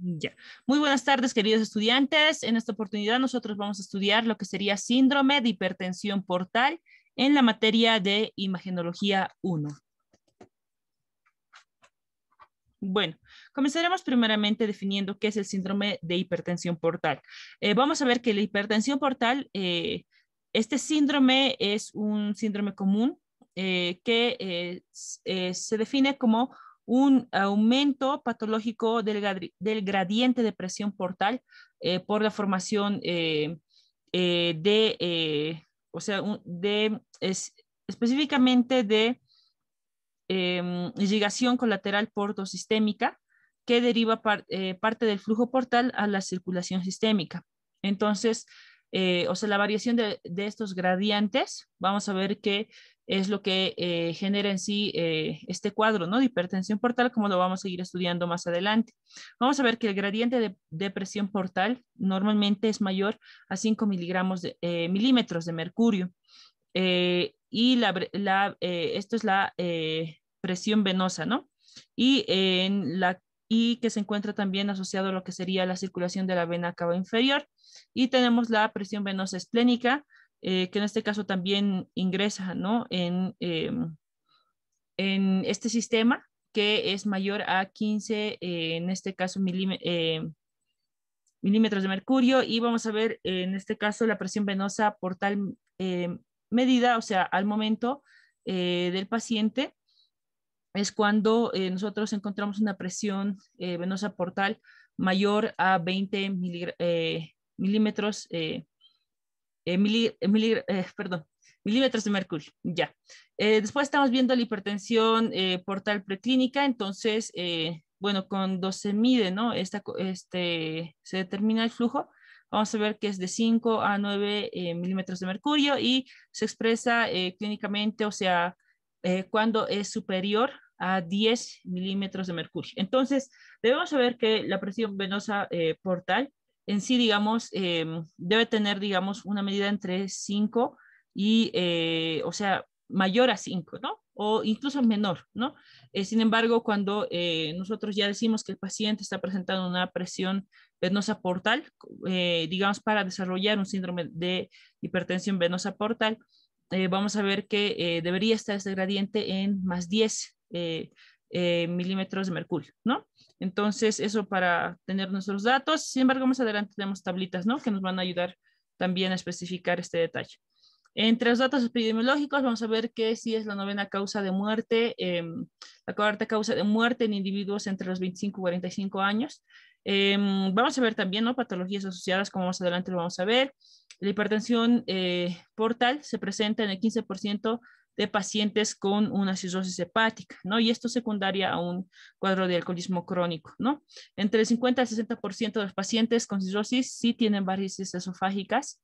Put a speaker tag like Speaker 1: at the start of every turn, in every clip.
Speaker 1: Muy buenas tardes, queridos estudiantes. En esta oportunidad nosotros vamos a estudiar lo que sería síndrome de hipertensión portal en la materia de imagenología 1. Bueno, comenzaremos primeramente definiendo qué es el síndrome de hipertensión portal. Eh, vamos a ver que la hipertensión portal, eh, este síndrome es un síndrome común eh, que se define como un aumento patológico del, gradiente de presión portal eh, por la formación eh, eh, de, o sea, de, es, específicamente de em, irrigación colateral portosistémica que deriva parte del flujo portal a la circulación sistémica. Entonces, o sea, la variación de, de, estos gradientes, vamos a ver que es lo que eh, genera en sí eh, este cuadro ¿no? de hipertensión portal, como lo vamos a seguir estudiando más adelante. Vamos a ver que el gradiente de, presión portal normalmente es mayor a 5 miligramos de, eh, milímetros de mercurio. y esto es la presión venosa, ¿no? Y, en la, y que se encuentra también asociado a lo que sería la circulación de la vena cava inferior. Y tenemos la presión venosa esplénica, eh, que en este caso también ingresa en, em, en este sistema que es mayor a 15, eh, en este caso, eh, milímetros de mercurio. Y vamos a ver, en este caso, la presión venosa por tal medida, o sea, al momento del paciente, es cuando nosotros encontramos una presión venosa portal mayor a 20 milímetros eh, perdón, milímetros de mercurio, ya. Eh, después estamos viendo la hipertensión eh, portal preclínica, entonces, bueno, cuando se mide, ¿no? Esta, este, se determina el flujo, vamos a ver que es de 5 a 9 milímetros de mercurio y se expresa clínicamente, o sea, cuando es superior a 10 milímetros de mercurio. Entonces, debemos saber que la presión venosa portal en sí, digamos, em, debe tener, digamos, una medida entre 5 y, eh, o sea, mayor a 5, ¿no? O incluso menor, ¿no? Eh, sin embargo, cuando eh, nosotros ya decimos que el paciente está presentando una presión venosa portal, digamos, para desarrollar un síndrome de hipertensión venosa portal, vamos a ver que debería estar ese gradiente en más 10, eh, eh, milímetros de mercurio, ¿no? Entonces, eso para tener nuestros datos. Sin embargo, más adelante tenemos tablitas, ¿no? Que nos van a ayudar también a especificar este detalle. Entre los datos epidemiológicos vamos a ver que sí es la novena causa de muerte, em, la cuarta causa de muerte en individuos entre los 25 y 45 años. Em, vamos a ver también ¿no? patologías asociadas, como más adelante lo vamos a ver. La hipertensión eh, portal se presenta en el 15% de pacientes con una cirrosis hepática, ¿no? Y esto secundaria a un cuadro de alcoholismo crónico, ¿no? Entre el 50 al 60% de los pacientes con cirrosis sí tienen varices esofágicas,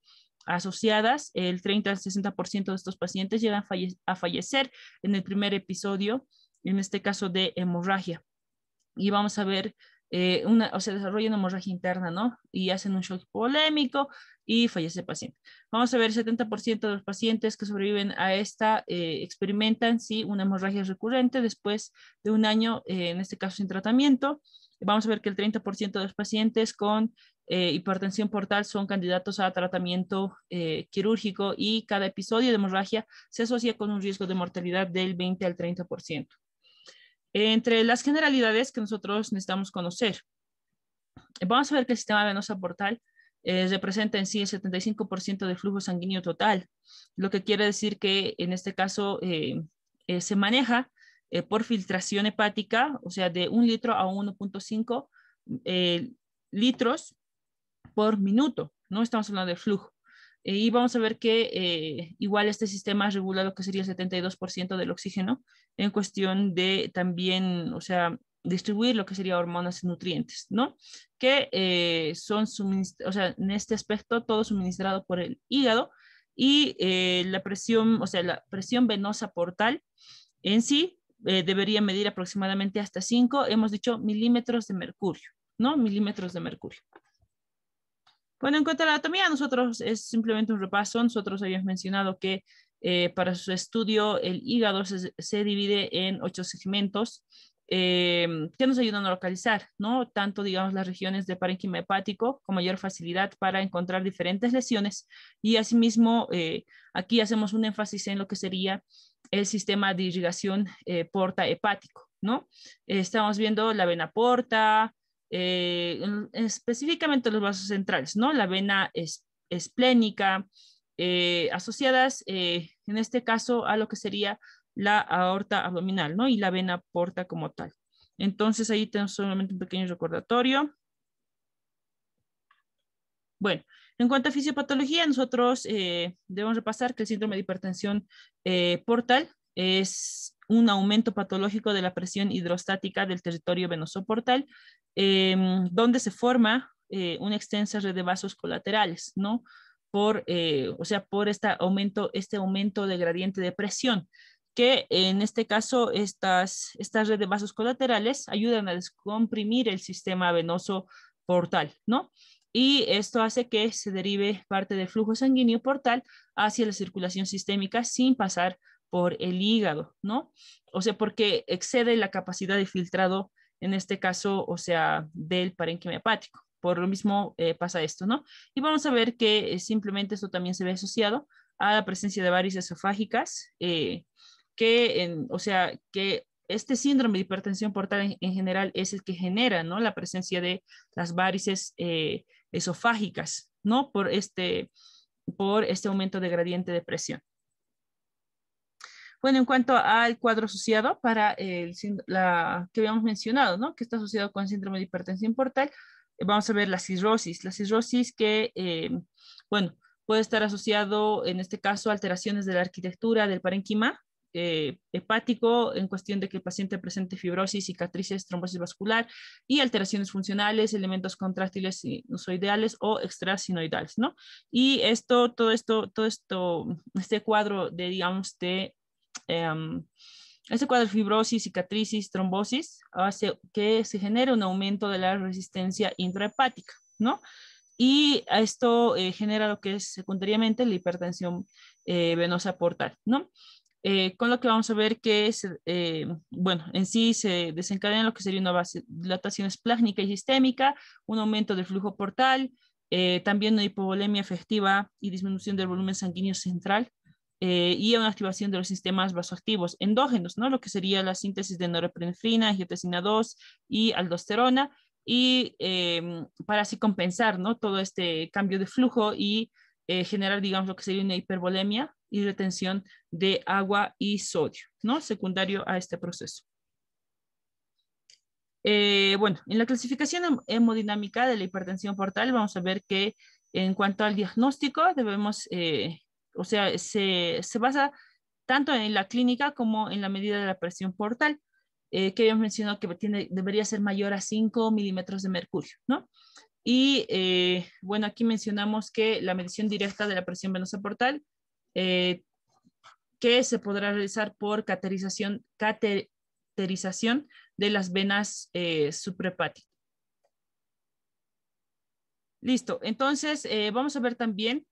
Speaker 1: asociadas, el 30 al 60% de estos pacientes llegan a fallecer en el primer episodio, en este caso de hemorragia. Y vamos a ver eh, o se desarrolla una hemorragia interna, ¿no? Y hacen un shock polémico y fallece el paciente. Vamos a ver, el 70% de los pacientes que sobreviven a esta eh, experimentan, sí, una hemorragia recurrente después de un año, eh, en este caso sin tratamiento. Vamos a ver que el 30% de los pacientes con hipertensión portal son candidatos a tratamiento quirúrgico y cada episodio de hemorragia se asocia con un riesgo de mortalidad del 20 al 30%. Entre las generalidades que nosotros necesitamos conocer, vamos a ver que el sistema venoso portal eh, representa en sí el 75% del flujo sanguíneo total, lo que quiere decir que en este caso eh, eh, se maneja por filtración hepática, o sea, de un litro a 1.5 litros por minuto, no estamos hablando de flujo. Eh, y vamos a ver que eh, igual este sistema regula lo que sería el 72% del oxígeno en cuestión de también, o sea, distribuir lo que sería hormonas y nutrientes, ¿no? Que eh, son suministrados, o sea, en este aspecto todo suministrado por el hígado y la presión, o sea, la presión venosa portal en sí debería medir aproximadamente hasta 5, hemos dicho, milímetros de mercurio, ¿no? Milímetros de mercurio. Bueno, en cuanto a la anatomía, nosotros es simplemente un repaso. Nosotros habíamos mencionado que eh, para su estudio el hígado se, divide en ocho segmentos eh, que nos ayudan a localizar, ¿no? Tanto, digamos, las regiones de parénquima hepático con mayor facilidad para encontrar diferentes lesiones. Y asimismo, eh, aquí hacemos un énfasis en lo que sería el sistema de irrigación porta hepático, ¿no? Estamos viendo la vena porta, eh, específicamente los vasos centrales, ¿no? La vena esplénica, eh, asociadas eh, en este caso a lo que sería la aorta abdominal, ¿no? Y la vena porta como tal. Entonces ahí tenemos solamente un pequeño recordatorio. Bueno, en cuanto a fisiopatología, nosotros debemos repasar que el síndrome de hipertensión portal es un aumento patológico de la presión hidrostática del territorio venoso portal, em, donde se forma eh, una extensa red de vasos colaterales, ¿no? Por, eh, o sea, por este aumento, este aumento de gradiente de presión, que en este caso estas, estas red de vasos colaterales ayudan a descomprimir el sistema venoso portal, ¿no? y esto hace que se derive parte del flujo sanguíneo portal hacia la circulación sistémica sin pasar por el hígado, ¿no? O sea, porque excede la capacidad de filtrado, en este caso, o sea, del parenquimio hepático. Por lo mismo eh, pasa esto, ¿no? Y vamos a ver que eh, simplemente esto también se ve asociado a la presencia de varices esofágicas, eh, que, o sea, que este síndrome de hipertensión portal en, general es el que genera, ¿no? La presencia de las varices esofágicas, ¿no? Por este, por este aumento de gradiente de presión. Bueno, en cuanto al cuadro asociado para el, la, que habíamos mencionado, ¿no? que está asociado con síndrome de hipertensión portal, eh, vamos a ver la cirrosis. La cirrosis que, eh, bueno, puede estar asociado en este caso a alteraciones de la arquitectura del parenquima eh, hepático en cuestión de que el paciente presente fibrosis, cicatrices, trombosis vascular y alteraciones funcionales, elementos contráctiles sinusoidales o extrasinoidales, ¿no? Y esto, todo esto, todo esto, este cuadro de, digamos, de Em, ese cuadro de fibrosis, cicatrices, trombosis hace que se genere un aumento de la resistencia intrahepática, ¿no? Y esto eh, genera lo que es secundariamente la hipertensión eh, venosa portal, ¿no? Eh, con lo que vamos a ver que es, bueno, en sí se desencadena lo que sería una base, dilatación esplácnica y sistémica, un aumento del flujo portal, también una hipovolemia efectiva y disminución del volumen sanguíneo central, eh, y una activación de los sistemas vasoactivos endógenos, ¿no? lo que sería la síntesis de norepinefrina, angiotensina 2 y aldosterona, y em, para así compensar ¿no? todo este cambio de flujo y eh, generar, digamos, lo que sería una hipervolemia y retención de agua y sodio, ¿no? secundario a este proceso. Eh, bueno, en la clasificación hemodinámica de la hipertensión portal vamos a ver que en cuanto al diagnóstico debemos o sea, se, basa tanto en la clínica como en la medida de la presión portal, eh, que hemos mencionado que tiene, debería ser mayor a 5 milímetros de mercurio, ¿no? Y eh, bueno, aquí mencionamos que la medición directa de la presión venosa portal, eh, que se podrá realizar por caterización, de las venas suprahepáticas. Listo, entonces vamos a ver también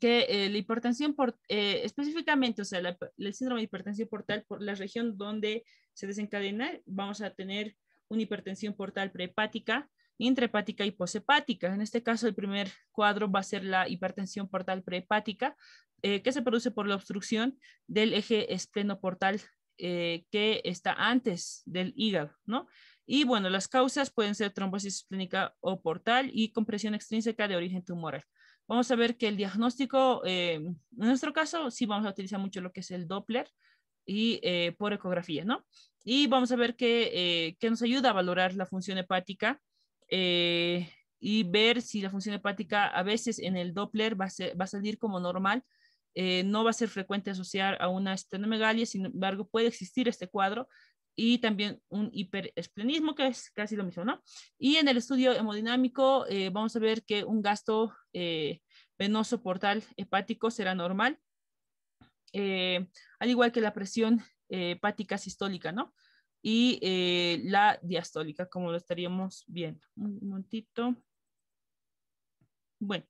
Speaker 1: que eh, la hipertensión por, eh, específicamente, o sea, el síndrome de hipertensión portal por la región donde se desencadena, vamos a tener una hipertensión portal prehepática, intrahepática y poshepática. En este caso, el primer cuadro va a ser la hipertensión portal prehepática, eh, que se produce por la obstrucción del eje esplenoportal que está antes del hígado, ¿no? Y bueno, las causas pueden ser trombosis esplénica o portal y compresión extrínseca de origen tumoral vamos a ver que el diagnóstico, eh, en nuestro caso, sí vamos a utilizar mucho lo que es el Doppler y eh, por ecografía, ¿no? Y vamos a ver que, eh, nos ayuda a valorar la función hepática y ver si la función hepática a veces en el Doppler va a, va a salir como normal, no va a ser frecuente asociar a una estenomegalia, sin embargo puede existir este cuadro y también un hiperesplenismo, que es casi lo mismo, ¿no? Y en el estudio hemodinámico eh, vamos a ver que un gasto eh, venoso portal hepático será normal, eh, al igual que la presión eh, hepática sistólica, ¿no? Y la diastólica, como lo estaríamos viendo. Un momentito. Bueno,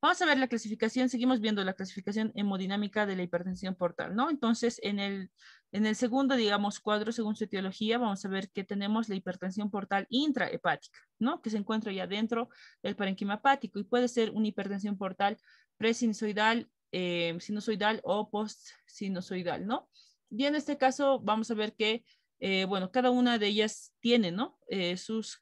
Speaker 1: Vamos a ver la clasificación, seguimos viendo la clasificación hemodinámica de la hipertensión portal, ¿no? Entonces, en el, en el segundo, digamos, cuadro, según su etiología, vamos a ver que tenemos la hipertensión portal intrahepática, ¿no? Que se encuentra ya dentro del parenquima hepático y puede ser una hipertensión portal presinusoidal, eh, sinusoidal o postsinusoidal, ¿no? Y en este caso vamos a ver que, eh, bueno, cada una de ellas tiene, ¿no? Eh, sus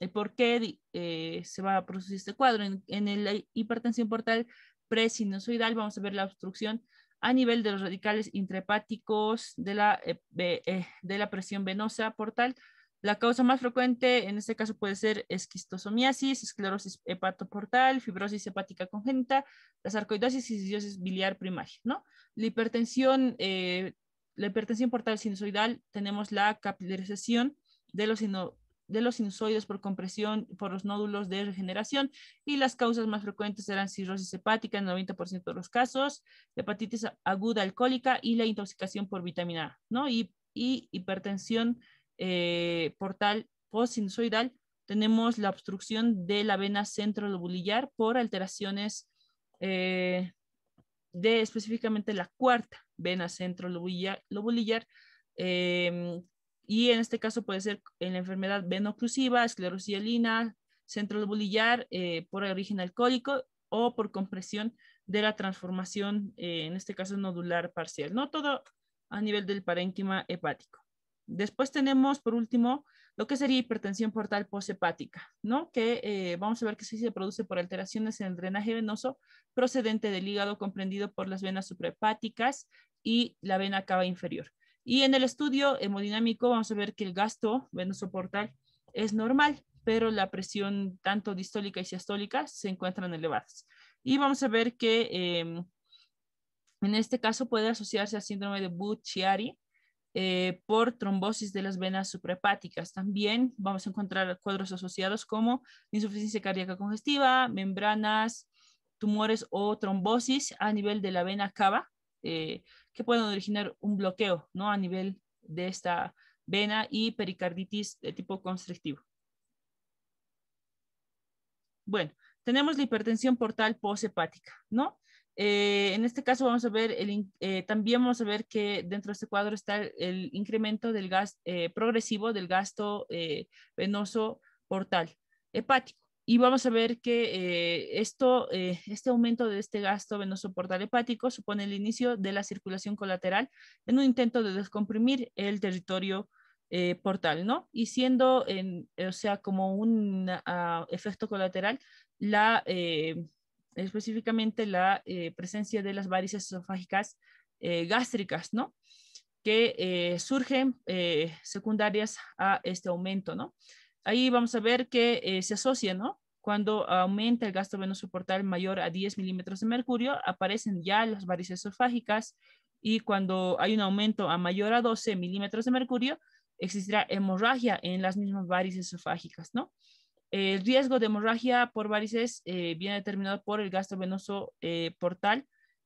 Speaker 1: el por qué eh, se va a producir este cuadro. En, la eh, hipertensión portal presinosoidal vamos a ver la obstrucción a nivel de los radicales intrahepáticos de la, eh, de la presión venosa portal. La causa más frecuente en este caso puede ser esquistosomiasis, esclerosis hepatoportal, fibrosis hepática congénita, la sarcoidosis y biliar primaria, ¿no? La hipertensión, la hipertensión portal sinusoidal, tenemos la capilarización de los sino, de los sinusoides por compresión por los nódulos de regeneración y las causas más frecuentes eran cirrosis hepática en el 90% de los casos, hepatitis aguda alcohólica y la intoxicación por vitamina A, ¿no? Y, hipertensión eh, portal portal sinusoidal Tenemos la obstrucción de la vena centrolobulillar por alteraciones eh, de específicamente la cuarta vena centrolobulillar, y en este caso puede ser en la enfermedad venoclusiva, esclerosis centro de bulillar eh, por origen alcohólico o por compresión de la transformación, eh, en este caso nodular parcial, no todo a nivel del parénquima hepático. Después tenemos, por último, lo que sería hipertensión portal poshepática, ¿no? Que eh, vamos a ver que sí se produce por alteraciones en el drenaje venoso procedente del hígado comprendido por las venas suprahepáticas y la vena cava inferior. Y en el estudio hemodinámico vamos a ver que el gasto venoso portal es normal, pero la presión tanto distólica y sistólica se encuentran elevadas. Y vamos a ver que em, en este caso puede asociarse al síndrome de Bucciari eh, por trombosis de las venas suprahepáticas. También vamos a encontrar cuadros asociados como insuficiencia cardíaca congestiva, membranas, tumores o trombosis a nivel de la vena cava eh, que pueden originar un bloqueo ¿no? a nivel de esta vena y pericarditis de tipo constrictivo. Bueno, tenemos la hipertensión portal poshepática, ¿no? Eh, en este caso vamos a ver, el, eh, también vamos a ver que dentro de este cuadro está el incremento del gas progresivo del gasto venoso portal hepático. Y vamos a ver que eh, esto, eh, este aumento de este gasto venoso portal hepático supone el inicio de la circulación colateral en un intento de descomprimir el territorio eh, portal, ¿no? Y siendo, en, o sea, como un ah, efecto colateral, la, específicamente la presencia de las varices esofágicas gástricas, ¿no? Que surgen secundarias a este aumento, ¿no? ahí vamos a ver que se asocia, ¿no? Cuando aumenta el gasto venoso portal mayor a 10 milímetros de mercurio, aparecen ya las varices esofágicas y cuando hay un aumento a mayor a 12 milímetros de mercurio, existirá hemorragia en las mismas varices esofágicas, ¿no? El riesgo de hemorragia por varices eh, viene determinado por el gasto venoso eh, portal.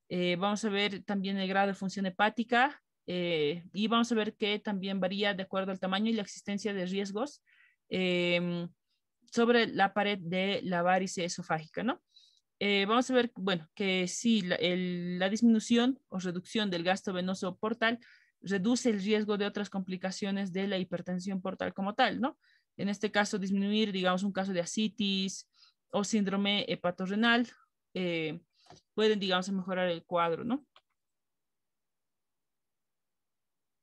Speaker 1: Eh, vamos a ver también el grado de función hepática y vamos a ver que también varía de acuerdo al tamaño y la existencia de riesgos. Em, sobre la pared de la varice esofágica, ¿no? Eh, vamos a ver, bueno, que sí, la, disminución o reducción del gasto venoso portal reduce el riesgo de otras complicaciones de la hipertensión portal como tal, ¿no? En este caso, disminuir, digamos, un caso de asitis o síndrome hepatorrenal eh, pueden, digamos, mejorar el cuadro, ¿no?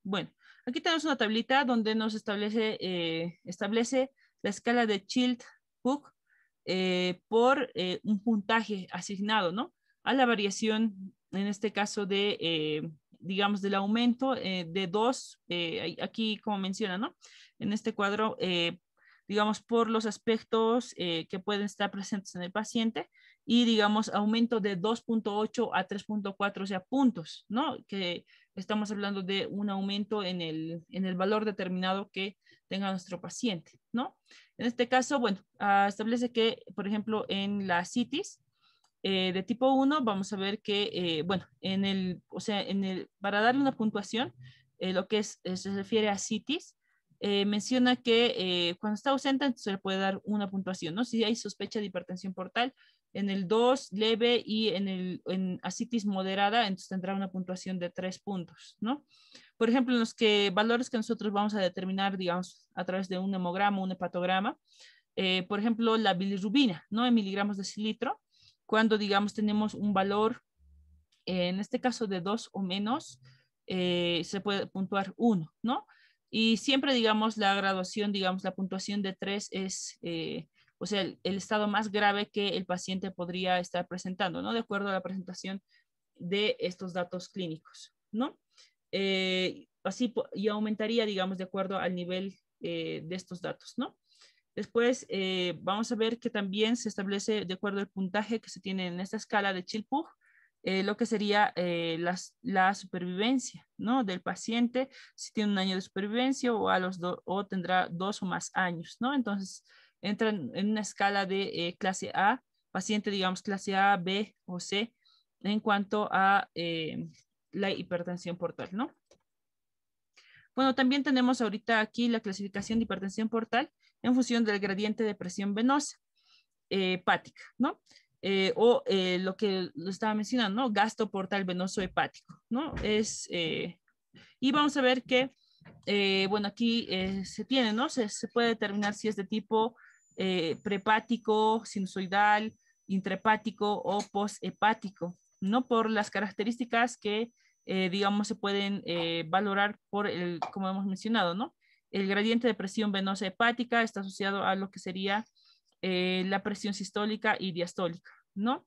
Speaker 1: Bueno, aquí tenemos una tablita donde nos establece, eh, establece la escala de child hook eh, por eh, un puntaje asignado, ¿no? A la variación, en este caso, de, eh, digamos, del aumento de dos, aquí como menciona, ¿no? En este cuadro, digamos, por los aspectos que pueden estar presentes en el paciente, y digamos aumento de 2.8 a 3.4, o sea, puntos, ¿no? Que estamos hablando de un aumento en el, en el valor determinado que tenga nuestro paciente, ¿no? En este caso, bueno, ah, establece que, por ejemplo, en la CITIS eh, de tipo 1, vamos a ver que, eh, bueno, en el, o sea, en el, para darle una puntuación, eh, lo que se refiere a CITIS, menciona que cuando está ausente se le puede dar una puntuación, ¿no? Si hay sospecha de hipertensión portal, en el 2 leve y en, el, en asitis moderada, entonces tendrá una puntuación de 3 puntos, ¿no? Por ejemplo, en los que valores que nosotros vamos a determinar, digamos, a través de un hemograma, un hepatograma, eh, por ejemplo, la bilirrubina, ¿no? En miligramos de cilitro, cuando, digamos, tenemos un valor, eh, en este caso de 2 o menos, eh, se puede puntuar 1, ¿no? Y siempre, digamos, la graduación, digamos, la puntuación de 3 es o sea, el, estado más grave que el paciente podría estar presentando, ¿no? De acuerdo a la presentación de estos datos clínicos, ¿no? Eh, así, y aumentaría, digamos, de acuerdo al nivel eh, de estos datos, ¿no? Después eh, vamos a ver que también se establece de acuerdo al puntaje que se tiene en esta escala de Chilpug, lo que sería la supervivencia ¿no? del paciente, si tiene un año de supervivencia o, a los o tendrá dos o más años. ¿no? Entonces, entran en una escala de eh, clase A, paciente, digamos, clase A, B o C, en cuanto a eh, la hipertensión portal, ¿no? Bueno, también tenemos ahorita aquí la clasificación de hipertensión portal en función del gradiente de presión venosa eh, hepática, ¿no? o lo que lo estaba mencionando, ¿no? gasto portal venoso hepático, ¿no? Es, y vamos a ver que, bueno, aquí se tiene, ¿no? Se, se, puede determinar si es de tipo eh, prepático, sinusoidal, intrahepático o poshepático, no por las características que, eh, digamos, se pueden eh, valorar por el, como hemos mencionado, ¿no? El gradiente de presión venosa hepática está asociado a lo que sería eh, la presión sistólica y diastólica, ¿no?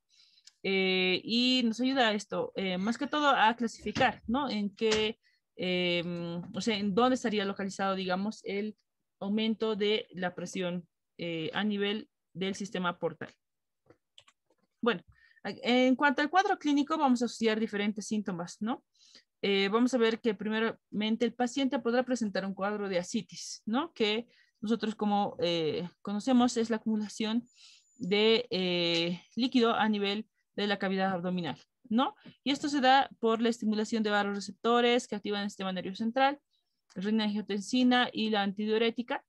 Speaker 1: y nos ayuda esto, más que todo a clasificar, ¿no? En qué, em, o sea, en dónde estaría localizado, digamos, el aumento de la presión eh, a nivel del sistema portal. Bueno, en cuanto al cuadro clínico, vamos a asociar diferentes síntomas, ¿no? Eh, vamos a ver que primeramente el paciente podrá presentar un cuadro de asitis, ¿no? Que nosotros como eh, conocemos es la acumulación de líquido a nivel de la cavidad abdominal, ¿no? Y esto se da por la estimulación de varios receptores que activan el sistema nervioso central, renina angiotensina y la antidiurética,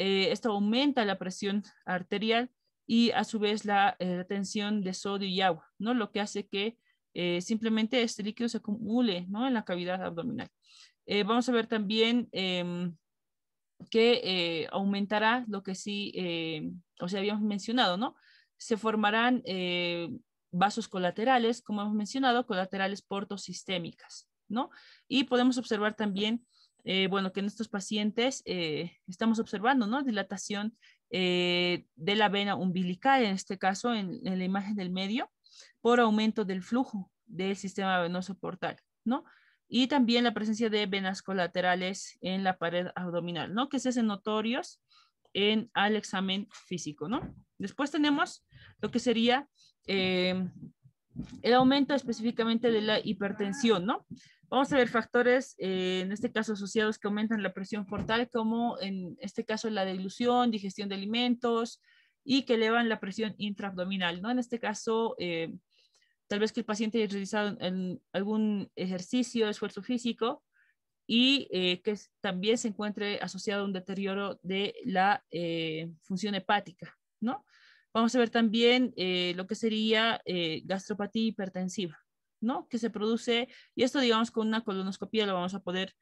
Speaker 1: eh, esto aumenta la presión arterial y a su vez la, retención eh, tensión de sodio y agua, ¿no? Lo que hace que eh, simplemente este líquido se acumule, ¿no? En la cavidad abdominal. vamos a ver también em, que aumentará lo que sí, o sea, habíamos mencionado, ¿no? Se formarán vasos colaterales, como hemos mencionado, colaterales portosistémicas, ¿no? Y podemos observar también eh, bueno, que en estos pacientes eh, estamos observando, ¿no? Dilatación eh, de la vena umbilical, en este caso, en, la imagen del medio, por aumento del flujo del sistema venoso portal, ¿no? Y también la presencia de venas colaterales en la pared abdominal, ¿no? Que se hacen notorios en, al examen físico, ¿no? Después tenemos lo que sería el aumento específicamente de la hipertensión, ¿no? Vamos a ver factores, eh, en este caso asociados que aumentan la presión portal, como en este caso la dilución, digestión de alimentos y que elevan la presión intraabdominal, ¿no? En este caso, eh, tal vez que el paciente haya realizado algún ejercicio, esfuerzo físico y eh, que también se encuentre asociado a un deterioro de la función hepática, ¿no? Vamos a ver también lo que sería gastropatía hipertensiva. ¿no? Que se produce, y esto digamos con una colonoscopia lo vamos a poder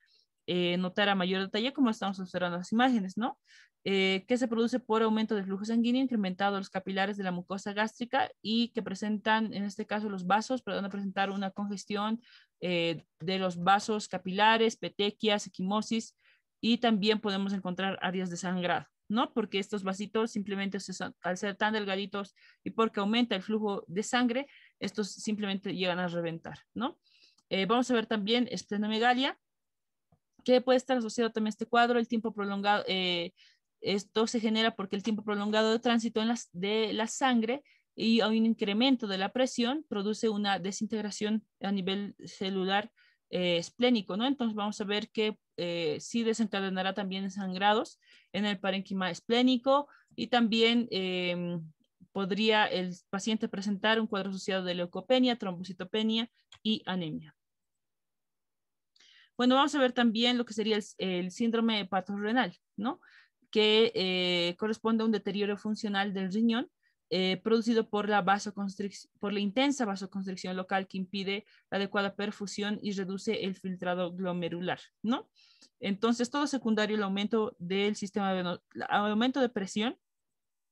Speaker 1: eh, notar a mayor detalle como estamos observando las imágenes, ¿no? Eh, que se produce por aumento del flujo sanguíneo incrementado los capilares de la mucosa gástrica y que presentan, en este caso, los vasos, pero van a presentar una congestión eh, de los vasos capilares, petequias, equimosis, y también podemos encontrar áreas de sangrado. ¿no? Porque estos vasitos simplemente se, al ser tan delgaditos y porque aumenta el flujo de sangre, estos simplemente llegan a reventar, ¿no? Eh, vamos a ver también esplenomegalia, que puede estar asociado también a este cuadro, el tiempo prolongado, eh, esto se genera porque el tiempo prolongado de tránsito en las, de la sangre y un incremento de la presión produce una desintegración a nivel celular eh, esplénico, ¿no? Entonces vamos a ver que sí desencadenará también sangrados en el parénquima esplénico y también em, podría el paciente presentar un cuadro asociado de leucopenia, trombocitopenia y anemia. Bueno, vamos a ver también lo que sería el, síndrome hepatorrenal, ¿no? Que eh, corresponde a un deterioro funcional del riñón eh, producido por la, por la intensa vasoconstricción local que impide la adecuada perfusión y reduce el filtrado glomerular, ¿no? Entonces, todo secundario el aumento del sistema, aumento de presión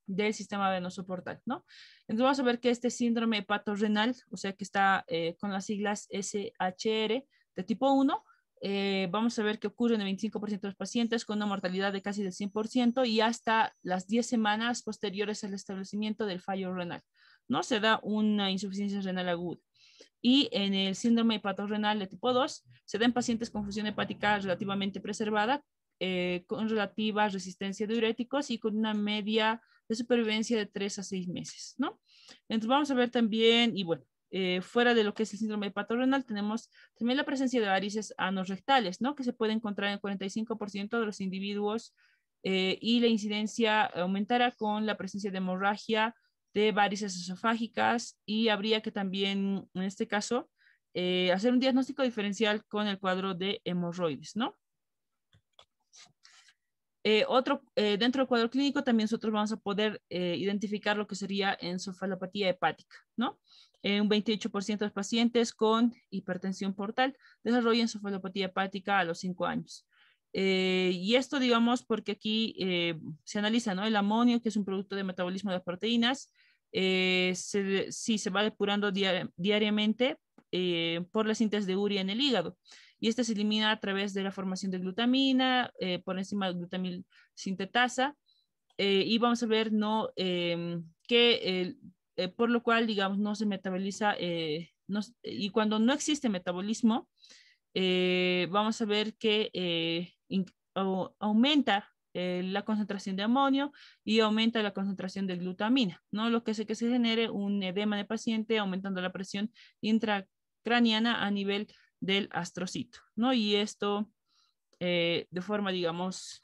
Speaker 1: del sistema venoso portal, ¿no? Entonces vamos a ver que este síndrome hepato-renal, o sea que está eh, con las siglas SHR de tipo 1, eh, vamos a ver que ocurre en el 25% de los pacientes con una mortalidad de casi del 100% y hasta las 10 semanas posteriores al establecimiento del fallo renal, ¿no? Se da una insuficiencia renal aguda. Y en el síndrome hepato-renal de tipo 2, se da pacientes con función hepática relativamente preservada, eh, con relativa resistencia a diuréticos y con una media de supervivencia de 3 a 6 meses, ¿no? Entonces vamos a ver también, y bueno, eh, fuera de lo que es el síndrome hepatorenal, tenemos también la presencia de varices anorrectales, ¿no? Que se puede encontrar en el 45% de los individuos eh, y la incidencia aumentará con la presencia de hemorragia, de varices esofágicas y habría que también, en este caso, eh, hacer un diagnóstico diferencial con el cuadro de hemorroides, ¿no? Eh, otro, eh, dentro del cuadro clínico también nosotros vamos a poder eh, identificar lo que sería ensofalopatía hepática, ¿no? un 28% de los pacientes con hipertensión portal desarrollan encefalopatía hepática a los 5 años. y esto, digamos, porque aquí se analiza, ¿no? El amonio, que es un producto de metabolismo de las proteínas, se, se va depurando diariamente por la síntesis de urea en el hígado y esta se elimina a través de la formación de glutamina, eh, por encima de glutamil sintetasa, eh, y vamos a ver no, eh, que, por lo cual, digamos, no se metaboliza, y cuando no existe metabolismo, vamos a ver que aumenta la concentración de amonio y aumenta la concentración de glutamina, ¿no? Lo que hace que se genere un edema de paciente aumentando la presión intracraniana a nivel del astrocito, ¿no? Y esto eh, de forma, digamos,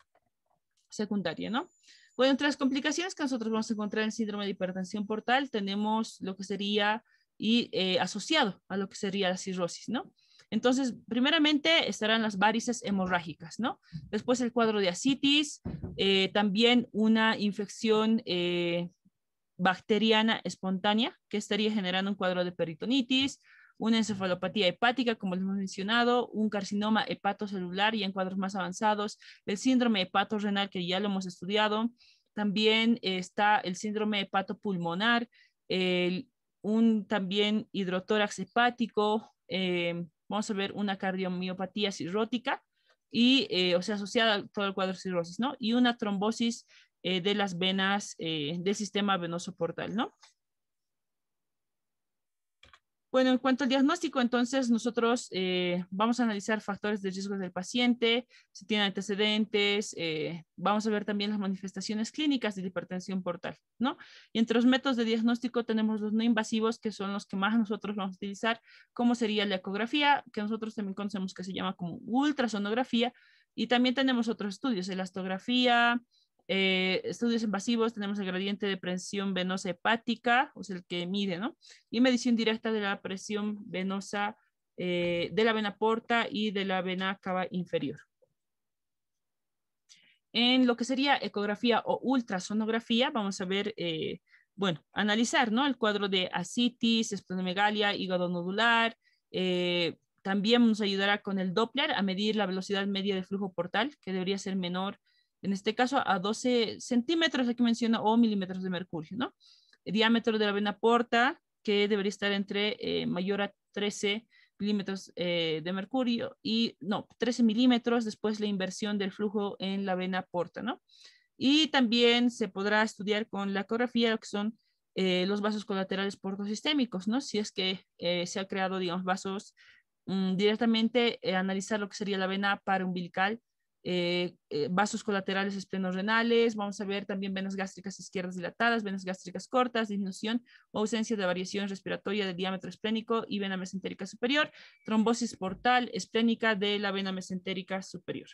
Speaker 1: secundaria, ¿no? Bueno, entre las complicaciones que nosotros vamos a encontrar en el síndrome de hipertensión portal, tenemos lo que sería y eh, asociado a lo que sería la cirrosis, ¿no? Entonces, primeramente estarán las varices hemorrágicas, ¿no? Después el cuadro de asitis, eh, también una infección bacteriana espontánea que estaría generando un cuadro de peritonitis, una encefalopatía hepática, como les hemos mencionado, un carcinoma hepatocelular y en cuadros más avanzados, el síndrome hepato-renal, que ya lo hemos estudiado, también está el síndrome hepatopulmonar, pulmonar, un también hidrotórax hepático, em, vamos a ver una cardiomiopatía cirrótica, y, eh, o sea, asociada a todo el cuadro de cirrosis, ¿no? Y una trombosis eh, de las venas eh, del sistema venoso portal, ¿no? Bueno, en cuanto al diagnóstico, entonces nosotros eh, vamos a analizar factores de riesgo del paciente, si tiene antecedentes, eh, vamos a ver también las manifestaciones clínicas de hipertensión portal, ¿no? Y entre los métodos de diagnóstico tenemos los no invasivos, que son los que más nosotros vamos a utilizar, como sería la ecografía, que nosotros también conocemos que se llama como ultrasonografía, y también tenemos otros estudios, elastografía, eh, estudios invasivos, tenemos el gradiente de presión venosa hepática, o sea, el que mide, ¿no? Y medición directa de la presión venosa eh, de la vena porta y de la vena cava inferior. En lo que sería ecografía o ultrasonografía, vamos a ver, eh, bueno, analizar, ¿no? El cuadro de asitis, esplenomegalia, hígado nodular, también nos ayudará con el Doppler a medir la velocidad media de flujo portal, que debería ser menor en este caso a 12 centímetros, aquí menciona, o milímetros de mercurio, ¿no? El diámetro de la vena porta, que debería estar entre eh, mayor a 13 milímetros eh, de mercurio y, no, 13 milímetros, después la inversión del flujo en la vena porta, ¿no? Y también se podrá estudiar con la ecografía lo que son eh, los vasos colaterales portosistémicos, ¿no? Si es que se ha creado, digamos, vasos mm, directamente analizar lo que sería la vena umbilical eh, eh, vasos colaterales esplenorrenales, vamos a ver también venas gástricas izquierdas dilatadas, venas gástricas cortas, disminución o ausencia de variación respiratoria del diámetro esplénico y vena mesentérica superior, trombosis portal esplénica de la vena mesentérica superior.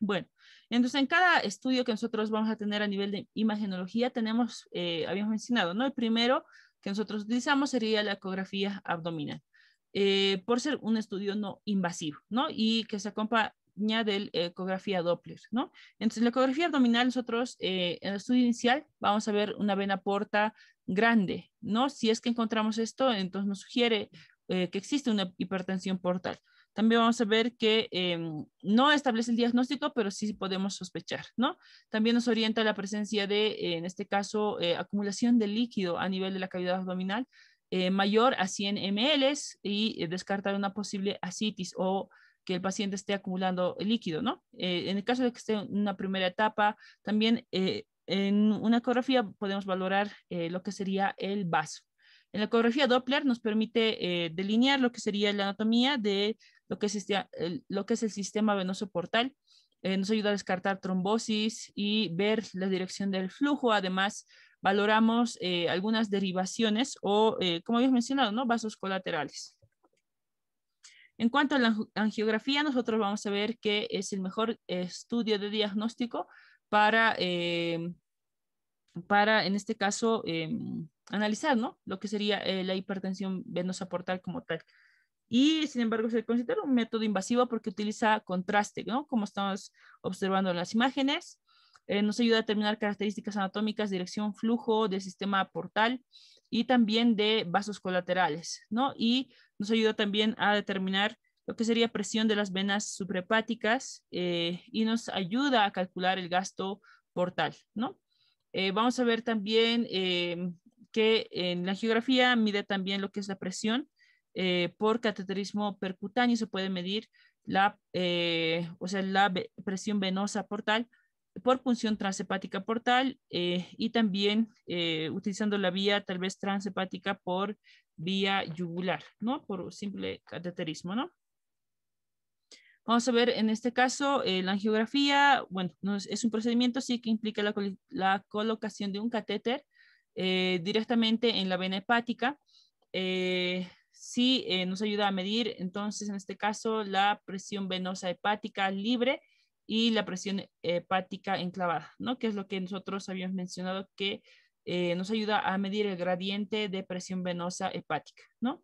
Speaker 1: Bueno, entonces en cada estudio que nosotros vamos a tener a nivel de imagenología tenemos, eh, habíamos mencionado, ¿no? El primero que nosotros utilizamos sería la ecografía abdominal. por ser un estudio no invasivo, Y que se acompa de ecografía Doppler, ¿no? Entonces, la ecografía abdominal, nosotros eh, en el estudio inicial vamos a ver una vena porta grande, ¿no? Si es que encontramos esto, entonces nos sugiere eh, que existe una hipertensión portal. También vamos a ver que em, no establece el diagnóstico, pero sí podemos sospechar, ¿no? También nos orienta la presencia de, en este caso, eh, acumulación de líquido a nivel de la cavidad abdominal, mayor a 100 ml y descartar una posible asitis o que el paciente esté acumulando líquido, ¿no? Eh, en el caso de que esté en una primera etapa, también eh, en una ecografía podemos valorar eh, lo que sería el vaso. En la ecografía Doppler nos permite delinear lo que sería la anatomía de lo que es, este, el, lo que es el sistema venoso portal. nos ayuda a descartar trombosis y ver la dirección del flujo. Además, valoramos algunas derivaciones o, como habías mencionado, ¿no? vasos colaterales. En cuanto a la angiografía, nosotros vamos a ver que es el mejor estudio de diagnóstico para, eh, para en este caso, eh, analizar ¿no? lo que sería eh, la hipertensión venosa portal como tal. Y sin embargo, se considera un método invasivo porque utiliza contraste, ¿no? como estamos observando en las imágenes. nos ayuda a determinar características anatómicas, dirección, flujo del sistema portal y también de vasos colaterales, ¿no? Y nos ayuda también a determinar lo que sería presión de las venas suprahepáticas eh, y nos ayuda a calcular el gasto portal, ¿no? Eh, vamos a ver también eh, que en la geografía mide también lo que es la presión por cateterismo percutáneo, se puede medir la, o sea, la presión venosa portal por punción transhepática portal eh, y también eh, utilizando la vía tal vez transhepática por vía yugular, ¿no? Por simple cateterismo, ¿no? Vamos a ver en este caso eh, la angiografía, bueno, es, un procedimiento sí que implica la, la colocación de un catéter directamente en la vena hepática. sí nos ayuda a medir entonces en este caso la presión venosa hepática libre y la presión hepática enclavada, ¿no? Que es lo que nosotros habíamos mencionado que eh, nos ayuda a medir el gradiente de presión venosa hepática, ¿no?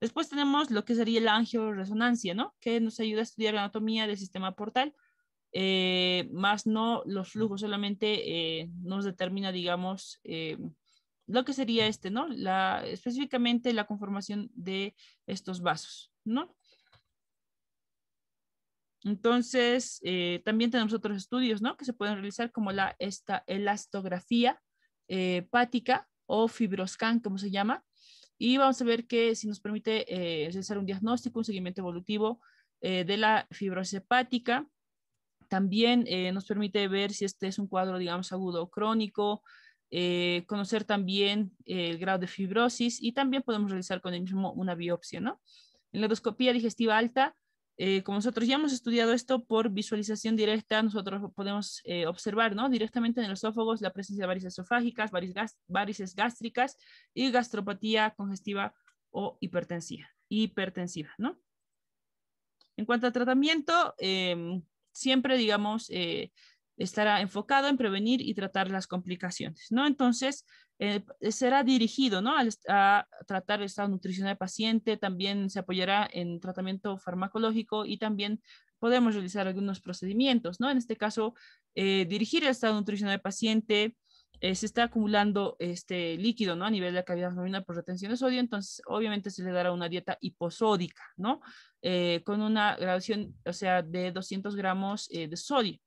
Speaker 1: Después tenemos lo que sería la angioresonancia, ¿no? Que nos ayuda a estudiar la anatomía del sistema portal, eh, más no los flujos, solamente eh, nos determina, digamos, lo que sería este, ¿no? La, específicamente la conformación de estos vasos, ¿no? Entonces, eh, también tenemos otros estudios, ¿no? Que se pueden realizar como la esta elastografía eh, hepática o fibroscan, como se llama. Y vamos a ver que si nos permite eh, realizar un diagnóstico, un seguimiento evolutivo de la fibrosis hepática. También nos permite ver si este es un cuadro, digamos, agudo o crónico, conocer también el grado de fibrosis y también podemos realizar con el mismo una biopsia, En la endoscopía digestiva alta eh, como nosotros ya hemos estudiado esto por visualización directa, nosotros podemos eh, observar ¿no? directamente en los esófagos la presencia de varices esofágicas, varices gástricas y gastropatía congestiva o hipertensiva. hipertensiva ¿no? En cuanto al tratamiento, em, siempre, digamos, eh, estará enfocado en prevenir y tratar las complicaciones. ¿no? Entonces, eh, será dirigido ¿no? a, tratar el estado nutricional del paciente, también se apoyará en tratamiento farmacológico y también podemos realizar algunos procedimientos. ¿no? En este caso, eh, dirigir el estado nutricional del paciente, eh, se está acumulando este líquido ¿no? a nivel de la cavidad abdominal por retención de sodio, entonces obviamente se le dará una dieta hiposódica, ¿no? con una graduación, o sea, de 200 gramos de sodio,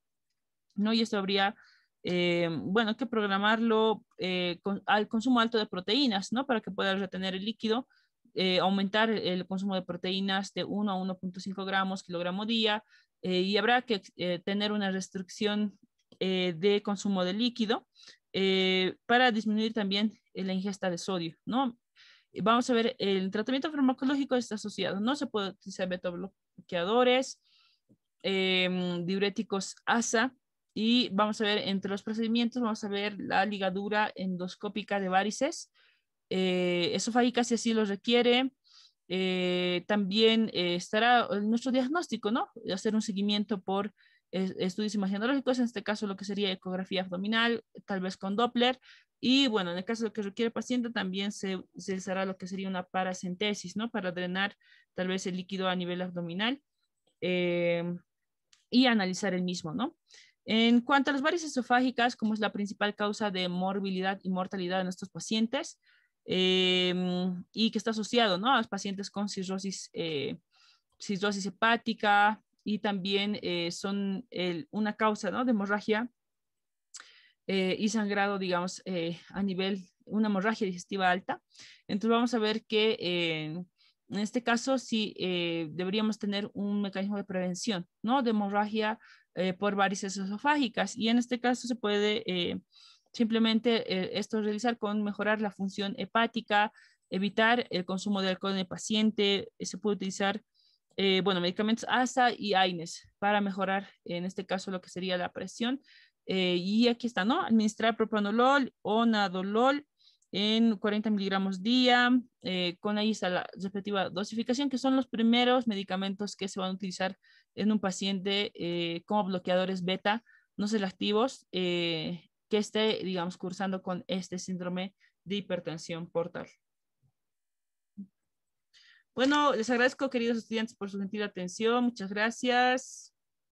Speaker 1: ¿no? Y esto habría eh, bueno, hay que programarlo eh, al consumo alto de proteínas, ¿no? Para que pueda retener el líquido, eh, aumentar el consumo de proteínas de 1 a 1.5 gramos kilogramo día y habrá que tener una restricción de consumo de líquido para disminuir también la ingesta de sodio, ¿no? Vamos a ver, el tratamiento farmacológico está asociado, no se puede utilizar beta bloqueadores, em, diuréticos ASA, y vamos a ver entre los procedimientos, vamos a ver la ligadura endoscópica de varices, eh, esofágica si así lo requiere. Eh, también eh, estará nuestro diagnóstico, ¿no? Hacer un seguimiento por eh, estudios imaginológicos, en este caso lo que sería ecografía abdominal, tal vez con Doppler, y bueno, en el caso de lo que requiere paciente también se, hará lo que sería una paracentesis, ¿no? Para drenar tal vez el líquido a nivel abdominal y analizar el mismo, ¿no? En cuanto a las varices esofágicas, como es la principal causa de morbilidad y mortalidad en nuestros pacientes, em, y que está asociado a los pacientes con cirrosis, eh, hepática, y también eh, son una causa de hemorragia eh, y sangrado, digamos, a nivel, una hemorragia digestiva alta. Entonces vamos a ver que en este caso sí deberíamos tener un mecanismo de prevención, ¿no? De hemorragia eh, por varices esofágicas. Y en este caso se puede eh, simplemente eh, esto realizar con mejorar la función hepática, evitar el consumo de alcohol en el paciente, se puede utilizar bueno, medicamentos ASA y AINES para mejorar, en este caso, lo que sería la presión. y aquí está, ¿no? Administrar propanolol o nadolol en 40 miligramos día, eh, con ahí está la respectiva dosificación, que son los primeros medicamentos que se van a utilizar en un paciente eh, como bloqueadores beta no selectivos eh, que esté, digamos, cursando con este síndrome de hipertensión portal. Bueno, les agradezco, queridos estudiantes, por su gentil atención. Muchas gracias.